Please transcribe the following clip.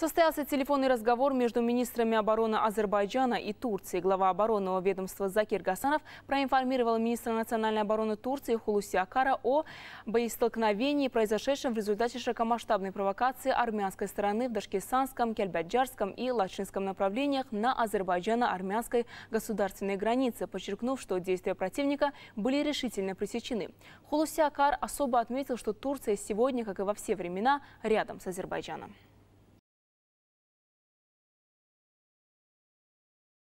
Состоялся телефонный разговор между министрами обороны Азербайджана и Турции. Глава оборонного ведомства Закир Гасанов проинформировал министра национальной обороны Турции Хулуси Акара о боестолкновении, произошедшем в результате широкомасштабной провокации армянской стороны в дашкесанском, Кельбяджарском и Лачинском направлениях на Азербайджано-армянской государственной границе, подчеркнув, что действия противника были решительно пресечены. Хулуси Акар особо отметил, что Турция сегодня, как и во все времена, рядом с Азербайджаном.